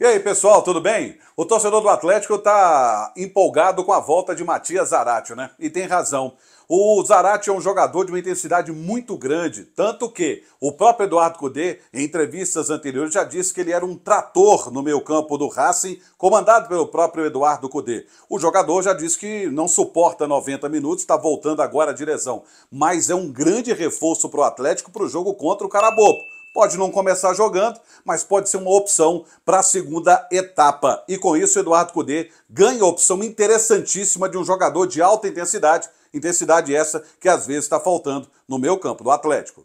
E aí, pessoal, tudo bem? O torcedor do Atlético está empolgado com a volta de Matias Zarate, né? E tem razão. O Zarate é um jogador de uma intensidade muito grande, tanto que o próprio Eduardo Cudê, em entrevistas anteriores, já disse que ele era um trator no meio campo do Racing, comandado pelo próprio Eduardo Cudê. O jogador já disse que não suporta 90 minutos, está voltando agora à direção, mas é um grande reforço para o Atlético para o jogo contra o Carabobo. Pode não começar jogando, mas pode ser uma opção para a segunda etapa. E com isso, Eduardo Cudê ganha a opção interessantíssima de um jogador de alta intensidade, intensidade essa que às vezes está faltando no meu campo do Atlético.